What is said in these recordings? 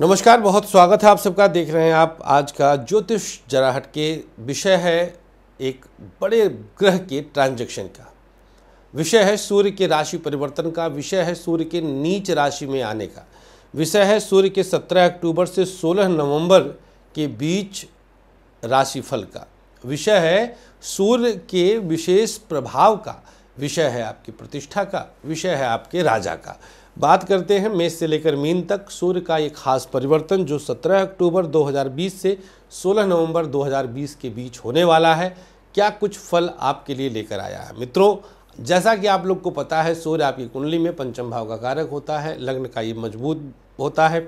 नमस्कार बहुत स्वागत है आप सबका देख रहे हैं आप आज का ज्योतिष जराहट के विषय है एक बड़े ग्रह के ट्रांजैक्शन का विषय है सूर्य के राशि परिवर्तन का विषय है सूर्य के नीच राशि में आने का विषय है सूर्य के 17 अक्टूबर से 16 नवंबर के बीच राशिफल का विषय है सूर्य के विशेष प्रभाव का विषय है आपकी प्रतिष्ठा का विषय है आपके राजा का बात करते हैं मेष से लेकर मीन तक सूर्य का ये खास परिवर्तन जो 17 अक्टूबर 2020 से 16 नवंबर 2020 के बीच होने वाला है क्या कुछ फल आपके लिए लेकर आया है मित्रों जैसा कि आप लोग को पता है सूर्य आपकी कुंडली में पंचम भाव का कारक होता है लग्न का ये मजबूत होता है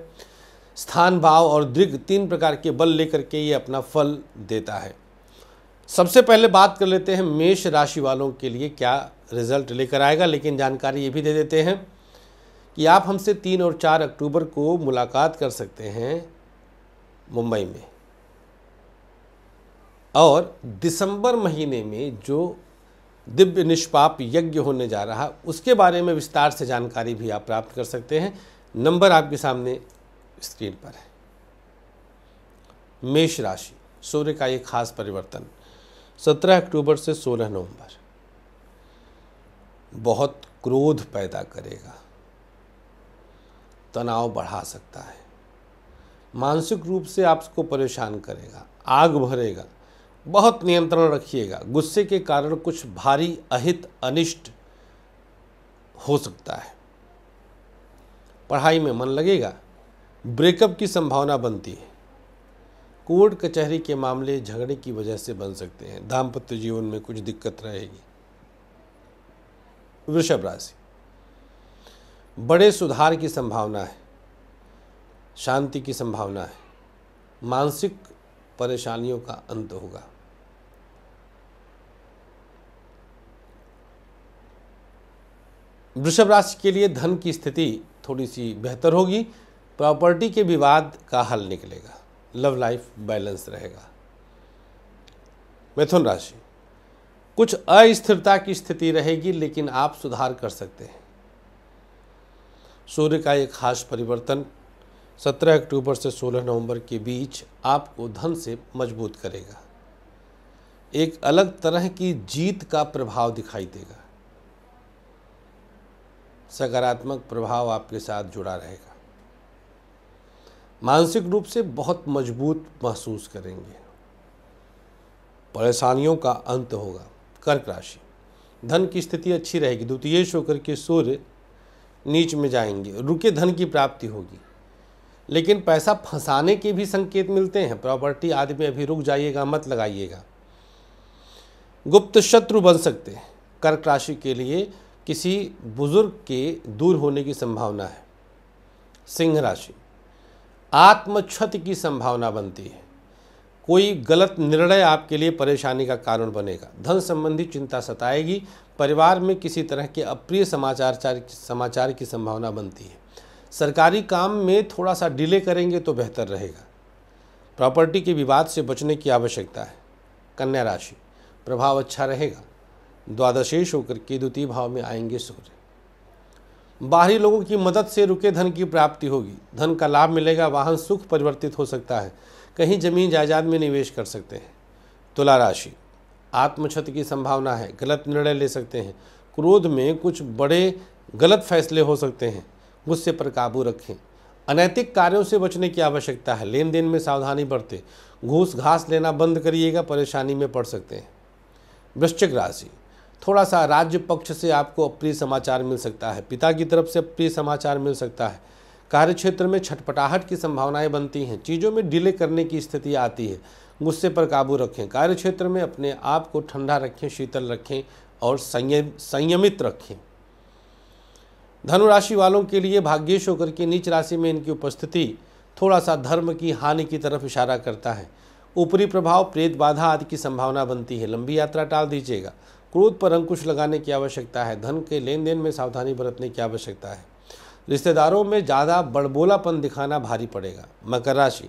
स्थान भाव और दृघ तीन प्रकार के बल लेकर के ये अपना फल देता है सबसे पहले बात कर लेते हैं मेष राशि वालों के लिए क्या रिजल्ट लेकर आएगा लेकिन जानकारी ये भी दे देते हैं कि आप हमसे तीन और चार अक्टूबर को मुलाकात कर सकते हैं मुंबई में और दिसंबर महीने में जो दिव्य निष्पाप यज्ञ होने जा रहा उसके बारे में विस्तार से जानकारी भी आप प्राप्त कर सकते हैं नंबर आपके सामने स्क्रीन पर है मेष राशि सूर्य का ये खास परिवर्तन 17 अक्टूबर से 16 नवंबर बहुत क्रोध पैदा करेगा तनाव बढ़ा सकता है मानसिक रूप से आपको परेशान करेगा आग भरेगा बहुत नियंत्रण रखिएगा गुस्से के कारण कुछ भारी अहित अनिष्ट हो सकता है पढ़ाई में मन लगेगा ब्रेकअप की संभावना बनती है कोर्ट कचहरी के मामले झगड़े की वजह से बन सकते हैं दाम्पत्य जीवन में कुछ दिक्कत रहेगी वृषभ राशि बड़े सुधार की संभावना है शांति की संभावना है मानसिक परेशानियों का अंत होगा वृषभ राशि के लिए धन की स्थिति थोड़ी सी बेहतर होगी प्रॉपर्टी के विवाद का हल निकलेगा लव लाइफ बैलेंस रहेगा मिथुन राशि कुछ अस्थिरता की स्थिति रहेगी लेकिन आप सुधार कर सकते हैं सूर्य का एक खास परिवर्तन 17 अक्टूबर से 16 नवंबर के बीच आपको धन से मजबूत करेगा एक अलग तरह की जीत का प्रभाव दिखाई देगा सकारात्मक प्रभाव आपके साथ जुड़ा रहेगा मानसिक रूप से बहुत मजबूत महसूस करेंगे परेशानियों का अंत होगा कर्क राशि धन की स्थिति अच्छी रहेगी द्वितीय शोकर के सूर्य नीच में जाएंगे रुके धन की प्राप्ति होगी लेकिन पैसा फंसाने के भी संकेत मिलते हैं प्रॉपर्टी आदि में अभी रुक जाइएगा मत लगाइएगा गुप्त शत्रु बन सकते हैं कर्क राशि के लिए किसी बुजुर्ग के दूर होने की संभावना है सिंह राशि आत्मक्षति की संभावना बनती है कोई गलत निर्णय आपके लिए परेशानी का कारण बनेगा धन संबंधी चिंता सताएगी परिवार में किसी तरह के अप्रिय समाचार समाचार की संभावना बनती है सरकारी काम में थोड़ा सा डिले करेंगे तो बेहतर रहेगा प्रॉपर्टी के विवाद से बचने की आवश्यकता है कन्या राशि प्रभाव अच्छा रहेगा द्वादशेश होकर के द्वितीय भाव में आएंगे सूर्य बाहरी लोगों की मदद से रुके धन की प्राप्ति होगी धन का लाभ मिलेगा वाहन सुख परिवर्तित हो सकता है कहीं जमीन जायदाद में निवेश कर सकते हैं तुला राशि आत्मक्षति की संभावना है गलत निर्णय ले सकते हैं क्रोध में कुछ बड़े गलत फैसले हो सकते हैं गुस्से पर काबू रखें अनैतिक कार्यों से बचने की आवश्यकता है लेन देन में सावधानी बरतें घूस घास लेना बंद करिएगा परेशानी में पड़ सकते हैं वृश्चिक राशि थोड़ा सा राज्य पक्ष से आपको अप्रिय समाचार मिल सकता है पिता की तरफ से अप्रिय समाचार मिल सकता है कार्य क्षेत्र में छटपटाहट की संभावनाएं बनती हैं चीज़ों में डिले करने की स्थिति आती है गुस्से पर काबू रखें कार्य क्षेत्र में अपने आप को ठंडा रखें शीतल रखें और संयम संयमित रखें धनुराशि वालों के लिए भाग्येश होकर के नीच राशि में इनकी उपस्थिति थोड़ा सा धर्म की हानि की तरफ इशारा करता है ऊपरी प्रभाव प्रेत बाधा आदि की संभावना बनती है लंबी यात्रा टाल दीजिएगा क्रोध पर अंकुश लगाने की आवश्यकता है धन के लेन देन में सावधानी बरतने की आवश्यकता है रिश्तेदारों में ज़्यादा बड़बोलापन दिखाना भारी पड़ेगा मकर राशि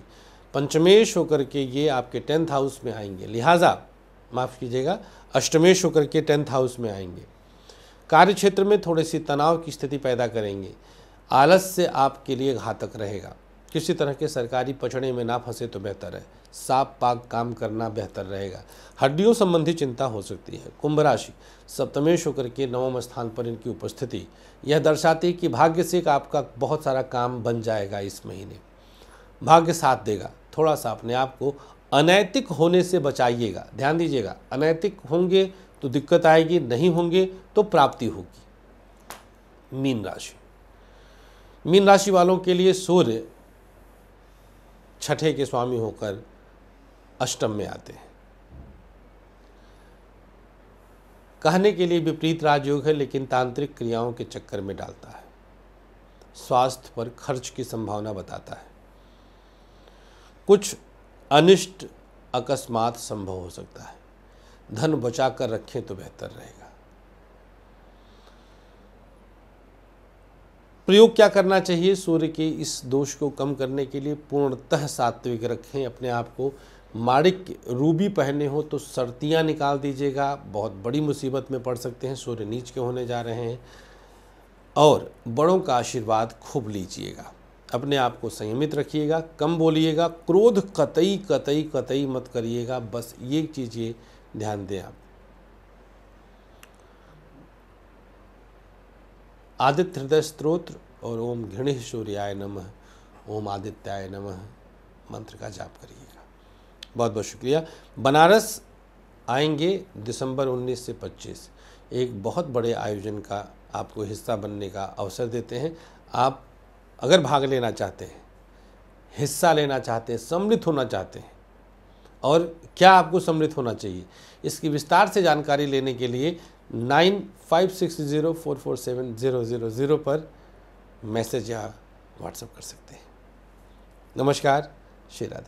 पंचमेश होकर के ये आपके टेंथ हाउस में आएंगे लिहाजा माफ़ कीजिएगा अष्टमेश होकर के टेंथ हाउस में आएंगे कार्य क्षेत्र में थोड़ी सी तनाव की स्थिति पैदा करेंगे आलस से आपके लिए घातक रहेगा किसी तरह के सरकारी पचड़े में ना फंसे तो बेहतर है साफ पाक काम करना बेहतर रहेगा हड्डियों संबंधी चिंता हो सकती है कुंभ राशि सप्तमेश होकर के नवम स्थान पर इनकी उपस्थिति यह दर्शाती है कि भाग्य से आपका बहुत सारा काम बन जाएगा इस महीने भाग्य साथ देगा थोड़ा सा अपने आप को अनैतिक होने से बचाइएगा ध्यान दीजिएगा अनैतिक होंगे तो दिक्कत आएगी नहीं होंगे तो प्राप्ति होगी मीन राशि मीन राशि वालों के लिए सूर्य छठे के स्वामी होकर अष्टम में आते हैं कहने के लिए विपरीत राजयोग है लेकिन तांत्रिक क्रियाओं के चक्कर में डालता है स्वास्थ्य पर खर्च की संभावना बताता है कुछ अनिष्ट अकस्मात संभव हो सकता है धन बचा कर रखें तो बेहतर रहेगा प्रयोग क्या करना चाहिए सूर्य के इस दोष को कम करने के लिए पूर्णतः सात्विक रखें अपने आप को माणिक रूबी पहने हो तो सर्तियाँ निकाल दीजिएगा बहुत बड़ी मुसीबत में पड़ सकते हैं सूर्य नीच के होने जा रहे हैं और बड़ों का आशीर्वाद खूब लीजिएगा अपने आप को संयमित रखिएगा कम बोलिएगा क्रोध कतई कतई कतई मत करिएगा बस ये चीज़ें ध्यान दें आप आदित्य हृदय स्त्रोत्र और ओम घृणी सूर्याय नमः ओम आदित्याय नमः मंत्र का जाप करिएगा बहुत बहुत शुक्रिया बनारस आएंगे दिसंबर 19 से 25 एक बहुत बड़े आयोजन का आपको हिस्सा बनने का अवसर देते हैं आप अगर भाग लेना चाहते हैं हिस्सा लेना चाहते हैं सम्मिलित होना चाहते हैं और क्या आपको सम्मिलित होना चाहिए इसकी विस्तार से जानकारी लेने के लिए nine five six zero four four seven zero zero zero पर मैसेज या व्हाट्सएप कर सकते हैं नमस्कार श्री राधे